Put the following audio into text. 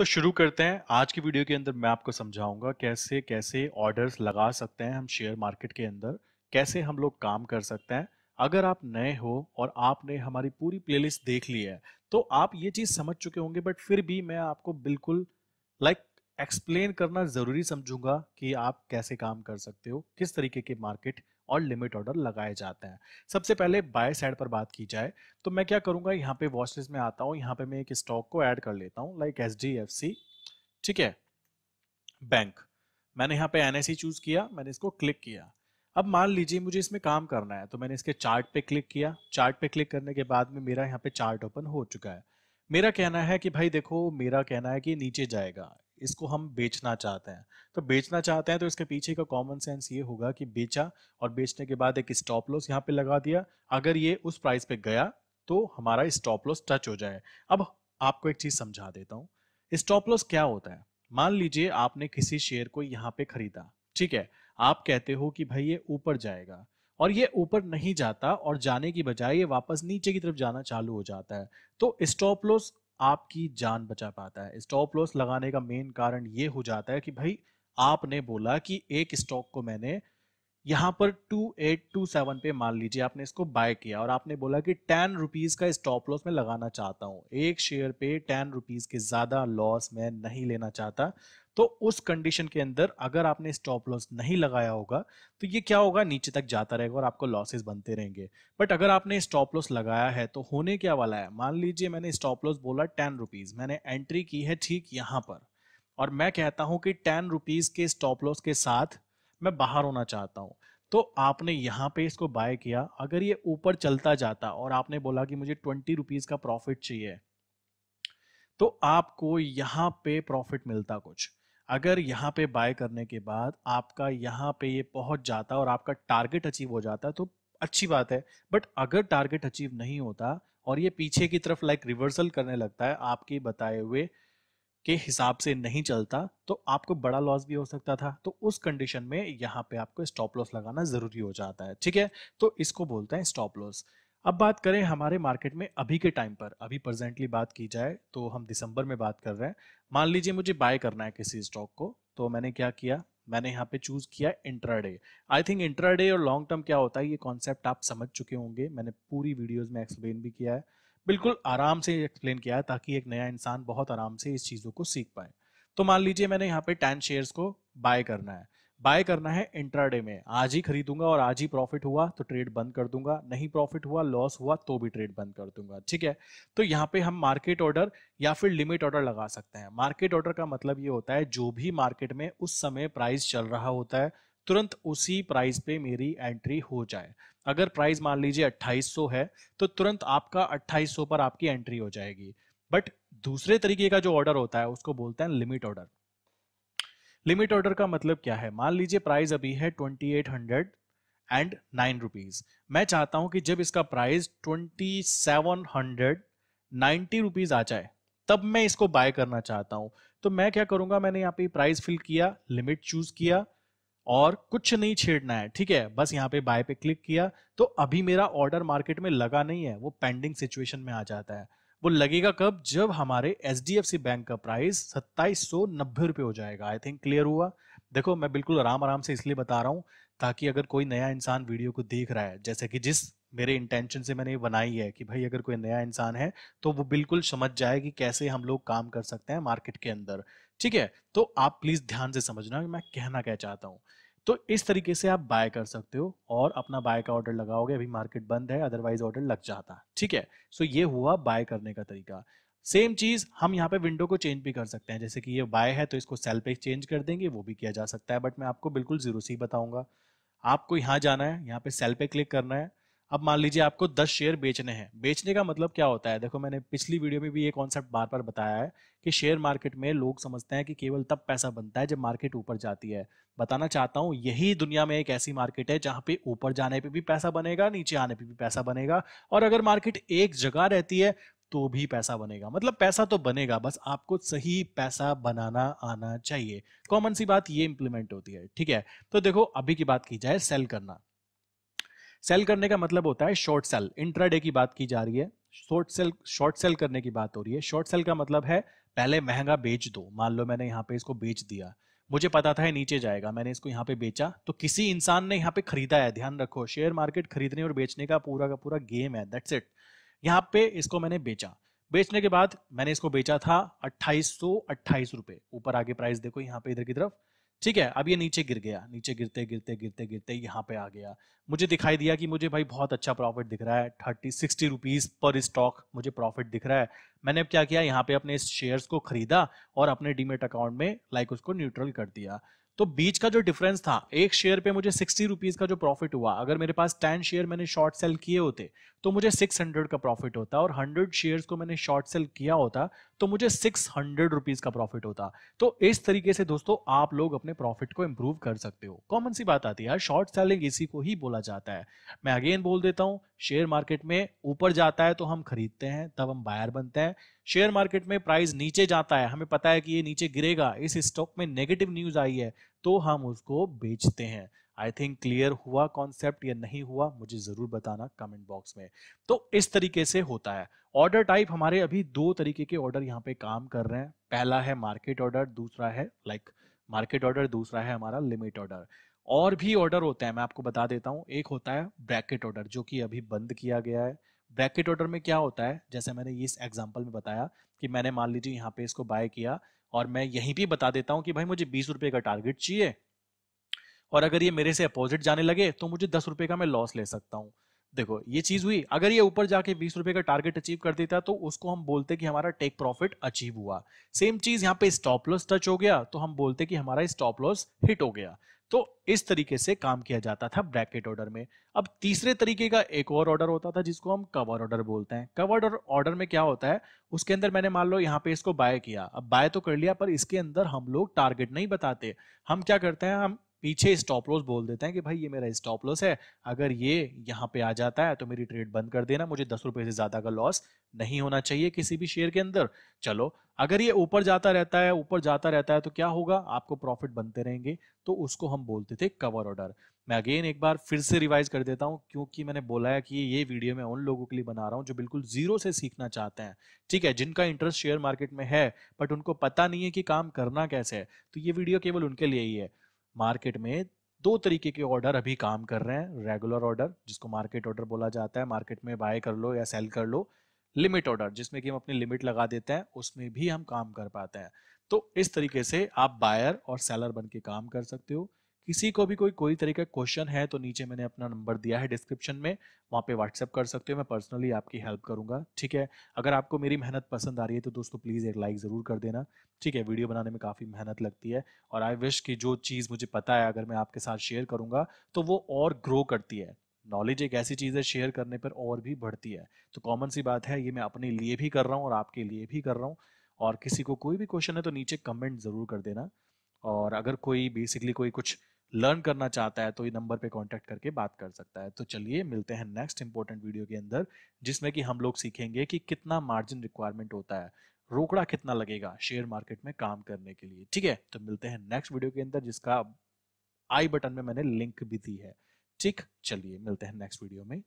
तो शुरू करते हैं आज की वीडियो के अंदर मैं आपको समझाऊंगा कैसे कैसे ऑर्डर्स लगा सकते हैं हम शेयर मार्केट के अंदर कैसे हम लोग काम कर सकते हैं अगर आप नए हो और आपने हमारी पूरी प्लेलिस्ट देख ली है तो आप ये चीज़ समझ चुके होंगे बट फिर भी मैं आपको बिल्कुल लाइक like, एक्सप्लेन करना ज़रूरी समझूंगा कि आप कैसे काम कर सकते हो किस तरीके के मार्केट और लिमिट ऑर्डर लगाए जाते हैं सबसे पहले बाय साइड पर बात की जाए तो मैं क्या करूंगा यहाँ पे वॉच में आता हूँ यहाँ पे मैं एक स्टॉक को ऐड कर लेता हूँ लाइक एच ठीक है बैंक मैंने यहाँ पे एन चूज किया मैंने इसको क्लिक किया अब मान लीजिए मुझे इसमें काम करना है तो मैंने इसके चार्ट पे क्लिक किया चार्ट पे क्लिक करने के बाद में मेरा यहाँ पे चार्ट ओपन हो चुका है मेरा कहना है कि भाई देखो मेरा कहना है कि नीचे जाएगा इसको हम बेचना चाहते हैं तो बेचना चाहते हैं तो इसके पीछे का कॉमन सेंस ये होगा कि बेचा और बेचने के बाद एक स्टॉप लॉस यहाँ पे लगा दिया अगर ये उस प्राइस पे गया तो हमारा स्टॉप लॉस टच हो जाए अब आपको एक चीज समझा देता हूँ स्टॉप लॉस क्या होता है मान लीजिए आपने किसी शेयर को यहाँ पे खरीदा ठीक है आप कहते हो कि भाई ये ऊपर जाएगा और ये ऊपर नहीं जाता और जाने की बजाय ये वापस नीचे की तरफ जाना चालू हो जाता है तो स्टॉप लॉस आपकी जान बचा पाता है स्टॉप लॉस लगाने का मेन कारण ये हो जाता है कि भाई आपने बोला कि एक स्टॉक को मैंने यहाँ पर 2827 पे मान लीजिए आपने इसको बाय किया और आपने बोला कि टेन रुपीज़ का स्टॉप लॉस मैं लगाना चाहता हूँ एक शेयर पे टेन रुपीज़ के ज़्यादा लॉस मैं नहीं लेना चाहता तो उस कंडीशन के अंदर अगर आपने स्टॉप लॉस नहीं लगाया होगा तो ये क्या होगा नीचे तक जाता रहेगा और आपको लॉसेज बनते रहेंगे बट अगर आपने स्टॉप लॉस लगाया है तो होने क्या वाला है मान लीजिए मैंने स्टॉप लॉस बोला टेन रुपीज मैंने एंट्री की है ठीक यहाँ पर और मैं कहता हूं कि टेन रुपीज के स्टॉप लॉस के साथ मैं बाहर होना चाहता हूं तो आपने यहाँ पे इसको बाय किया अगर ये ऊपर चलता जाता और आपने बोला कि मुझे ट्वेंटी रुपीज का प्रॉफिट चाहिए तो आपको यहाँ पे प्रॉफिट मिलता कुछ अगर यहाँ पे बाय करने के बाद आपका यहाँ पे ये पहुंच जाता और आपका टारगेट अचीव हो जाता तो अच्छी बात है बट अगर टारगेट अचीव नहीं होता और ये पीछे की तरफ लाइक रिवर्सल करने लगता है आपके बताए हुए के हिसाब से नहीं चलता तो आपको बड़ा लॉस भी हो सकता था तो उस कंडीशन में यहाँ पे आपको स्टॉप लॉस लगाना ज़रूरी हो जाता है ठीक है तो इसको बोलते हैं स्टॉप लॉस अब बात करें हमारे मार्केट में अभी के टाइम पर अभी प्रेजेंटली बात की जाए तो हम दिसंबर में बात कर रहे हैं मान लीजिए मुझे बाय करना है किसी स्टॉक को तो मैंने क्या किया मैंने यहाँ पे चूज किया इंट्राडे आई थिंक इंट्राडे और लॉन्ग टर्म क्या होता है ये कॉन्सेप्ट आप समझ चुके होंगे मैंने पूरी वीडियोज में एक्सप्लेन भी किया है बिल्कुल आराम से एक्सप्लेन किया है ताकि एक नया इंसान बहुत आराम से इस चीज़ों को सीख पाए तो मान लीजिए मैंने यहाँ पे टेन शेयर्स को बाय करना है बाय करना है इंट्राडे में आज ही खरीदूंगा और आज ही प्रॉफिट हुआ तो ट्रेड बंद कर दूंगा नहीं प्रॉफिट हुआ लॉस हुआ तो भी ट्रेड बंद कर दूंगा ठीक है तो यहाँ पे हम मार्केट ऑर्डर या फिर लिमिट ऑर्डर लगा सकते हैं मार्केट ऑर्डर का मतलब ये होता है जो भी मार्केट में उस समय प्राइस चल रहा होता है तुरंत उसी प्राइस पे मेरी एंट्री हो जाए अगर प्राइस मान लीजिए 2800 है तो तुरंत आपका 2800 पर आपकी एंट्री हो जाएगी बट दूसरे तरीके का जो ऑर्डर होता है उसको बोलते हैं लिमिट ऑर्डर लिमिट ऑर्डर का मतलब क्या है मान लीजिए प्राइस अभी है twenty eight hundred and nine rupees मैं चाहता हूं कि जब इसका price twenty seven hundred ninety rupees आ जाए तब मैं इसको बाय करना चाहता हूं तो मैं क्या करूंगा मैंने यहाँ पे प्राइस फिल किया लिमिट चूज किया और कुछ नहीं छेड़ना है ठीक है बस यहाँ पे बाय पे क्लिक किया तो अभी मेरा ऑर्डर मार्केट में लगा नहीं है वो पेंडिंग सिचुएशन में आ जाता है वो लगेगा कब जब हमारे H D F C bank का प्राइस सत्ताईस सौ नब्बे रुपये हो जाएगा आई थिंक क्लियर हुआ देखो मैं बिल्कुल आराम आराम से इसलिए बता रहा हूँ ताकि अगर कोई नया इंसान वीडियो को देख रहा है जैसे कि जिस मेरे इंटेंशन से मैंने ये बनाई है कि भाई अगर कोई नया इंसान है तो वो बिल्कुल समझ जाए कि कैसे हम लोग काम कर सकते हैं मार्केट के अंदर ठीक है तो आप प्लीज़ ध्यान से समझना मैं कहना क्या चाहता हूँ तो इस तरीके से आप बाय कर सकते हो और अपना बाय का ऑर्डर लगाओगे अभी मार्केट बंद है अदरवाइज ऑर्डर लग जाता ठीक है सो ये हुआ बाय करने का तरीका सेम चीज हम यहाँ पे विंडो को चेंज भी कर सकते हैं जैसे कि ये बाय है तो इसको सेल पे चेंज कर देंगे वो भी किया जा सकता है बट मैं आपको बिल्कुल जीरो से ही बताऊंगा आपको यहाँ जाना है यहाँ पे सेल पे क्लिक करना है अब मान लीजिए आपको दस शेयर बेचने हैं बेचने का मतलब क्या होता है देखो मैंने पिछली वीडियो में भी ये कॉन्सेप्ट बार बार बताया है कि शेयर मार्केट में लोग समझते हैं कि केवल तब पैसा बनता है जब मार्केट ऊपर जाती है बताना चाहता हूँ यही दुनिया में एक ऐसी मार्केट है जहाँ पे ऊपर जाने पे भी पैसा बनेगा नीचे आने पे भी पैसा बनेगा और अगर मार्केट एक जगह रहती है तो भी पैसा बनेगा मतलब पैसा तो बनेगा बस आपको सही पैसा बनाना आना चाहिए कॉमन सी बात ये इंप्लीमेंट होती है ठीक है तो देखो अभी की बात की जाए सेल करना सेल करने का मतलब होता है शॉर्ट सेल इंट्राडे की बात की जा रही है शॉर्ट सेल शॉर्ट सेल करने की बात हो रही है शॉर्ट सेल का मतलब है पहले महंगा बेच दो मान लो मैंने यहाँ पे इसको बेच दिया मुझे पता था नीचे जाएगा मैंने इसको यहाँ पे बेचा तो किसी इंसान ने यहाँ पे खरीदा है ध्यान रखो शेयर मार्केट खरीदने और बेचने का पूरा का पूरा गेम है दैट्स इट यहाँ पे इसको मैंने बेचा बेचने के बाद मैंने इसको बेचा था अट्ठाईस सौ अट्ठाईस रुपए ऊपर आगे प्राइस देखो यहाँ पे इधर की तरफ ठीक है अब ये नीचे गिर गया नीचे गिरते गिरते गिरते गिरते यहाँ पे आ गया मुझे दिखाई दिया कि मुझे भाई बहुत अच्छा प्रॉफिट दिख रहा है थर्टी सिक्सटी रुपीज पर स्टॉक मुझे प्रॉफिट दिख रहा है मैंने क्या किया यहाँ पे अपने शेयर्स को खरीदा और अपने डीमेट अकाउंट में लाइक उसको न्यूट्रल कर दिया तो बीच का जो डिफरेंस था एक शेयर पे मुझे सिक्सटी रुपीज का जो प्रॉफिट हुआ अगर मेरे पास टेन शेयर मैंने शॉर्ट सेल किए होते तो मुझे सिक्स हंड्रेड का प्रॉफिट होता और हंड्रेड शेयर्स को मैंने शॉर्ट सेल किया होता तो मुझे सिक्स हंड्रेड रुपीज का प्रॉफिट होता तो इस तरीके से दोस्तों आप लोग अपने प्रॉफिट को इंप्रूव कर सकते हो कॉमन सी बात आती है शॉर्ट सेलिंग इसी को ही बोला जाता है मैं अगेन बोल देता हूँ शेयर मार्केट में ऊपर जाता है तो हम खरीदते हैं तब हम बायर बनते हैं शेयर मार्केट में प्राइस नीचे जाता है हमें पता है कि ये नीचे गिरेगा इस स्टॉक में नेगेटिव न्यूज आई है तो हम उसको बेचते हैं आई थिंक क्लियर हुआ कॉन्सेप्ट या नहीं हुआ मुझे ज़रूर बताना कमेंट बॉक्स में तो इस तरीके से होता है ऑर्डर टाइप हमारे अभी दो तरीके के ऑर्डर यहाँ पे काम कर रहे हैं पहला है मार्केट ऑर्डर दूसरा है लाइक मार्केट ऑर्डर दूसरा है हमारा लिमिट ऑर्डर और भी ऑर्डर होते हैं मैं आपको बता देता हूँ एक होता है ब्रैकेट ऑर्डर जो कि अभी बंद किया गया है ब्रैकेट ऑर्डर में क्या होता है जैसे मैंने इस एग्जाम्पल में बताया कि मैंने मान लीजिए यहाँ पे इसको बाय किया और मैं यहीं भी बता देता हूँ कि भाई मुझे बीस रुपये का टारगेट चाहिए और अगर ये मेरे से अपोजिट जाने लगे तो मुझे दस रुपए का मैं लॉस ले सकता हूँ देखो ये चीज हुई अगर ये ऊपर जाके बीस रुपए का टारगेट अचीव कर देता तो उसको हम बोलते कि हमारा टेक प्रॉफिट अचीव हुआ सेम चीज यहाँ पे स्टॉप लॉस टच हो गया तो हम बोलते कि हमारा स्टॉप लॉस हिट हो गया तो इस तरीके से काम किया जाता था ब्रैकेट ऑर्डर में अब तीसरे तरीके का एक और ऑर्डर होता था जिसको हम कवर ऑर्डर बोलते हैं कवर्ड ऑर्डर में क्या होता है उसके अंदर मैंने मान लो यहाँ पे इसको बाय किया अब बाय तो कर लिया पर इसके अंदर हम लोग टारगेट नहीं बताते हम क्या करते हैं हम पीछे स्टॉप लॉस बोल देते हैं कि भाई ये मेरा स्टॉप लॉस है अगर ये यहाँ पे आ जाता है तो मेरी ट्रेड बंद कर देना मुझे दस रुपए से ज़्यादा का लॉस नहीं होना चाहिए किसी भी शेयर के अंदर चलो अगर ये ऊपर जाता रहता है ऊपर जाता रहता है तो क्या होगा आपको प्रॉफिट बनते रहेंगे तो उसको हम बोलते थे कवर ऑर्डर मैं अगेन एक बार फिर से रिवाइज कर देता हूँ क्योंकि मैंने बोला है कि ये वीडियो मैं उन लोगों के लिए बना रहा हूँ जो बिल्कुल जीरो से सीखना चाहते हैं ठीक है जिनका इंटरेस्ट शेयर मार्केट में है बट उनको पता नहीं है कि काम करना कैसे है तो ये वीडियो केवल उनके लिए ही है मार्केट में दो तरीके के ऑर्डर अभी काम कर रहे हैं रेगुलर ऑर्डर जिसको मार्केट ऑर्डर बोला जाता है मार्केट में बाय कर लो या सेल कर लो लिमिट ऑर्डर जिसमें कि हम अपनी लिमिट लगा देते हैं उसमें भी हम काम कर पाते हैं तो इस तरीके से आप बायर और सेलर बन के काम कर सकते हो किसी को भी कोई कोई तरह का क्वेश्चन है तो नीचे मैंने अपना नंबर दिया है डिस्क्रिप्शन में वहाँ पे व्हाट्सअप कर सकते हो मैं पर्सनली आपकी हेल्प करूँगा ठीक है अगर आपको मेरी मेहनत पसंद आ रही है तो दोस्तों प्लीज़ एक लाइक ज़रूर कर देना ठीक है वीडियो बनाने में काफ़ी मेहनत लगती है और आई विश कि जो चीज़ मुझे पता है अगर मैं आपके साथ शेयर करूँगा तो वो और ग्रो करती है नॉलेज एक ऐसी चीज़ है शेयर करने पर और भी बढ़ती है तो कॉमन सी बात है ये मैं अपने लिए भी कर रहा हूँ और आपके लिए भी कर रहा हूँ और किसी को कोई भी क्वेश्चन है तो नीचे कमेंट ज़रूर कर देना और अगर कोई बेसिकली कोई कुछ लर्न करना चाहता है तो ये नंबर पे कांटेक्ट करके बात कर सकता है तो चलिए मिलते हैं नेक्स्ट इंपॉर्टेंट वीडियो के अंदर जिसमें कि हम लोग सीखेंगे कि कितना मार्जिन रिक्वायरमेंट होता है रोकड़ा कितना लगेगा शेयर मार्केट में काम करने के लिए ठीक है तो मिलते हैं नेक्स्ट वीडियो के अंदर जिसका आई बटन में मैंने लिंक भी दी है ठीक चलिए मिलते हैं नेक्स्ट वीडियो में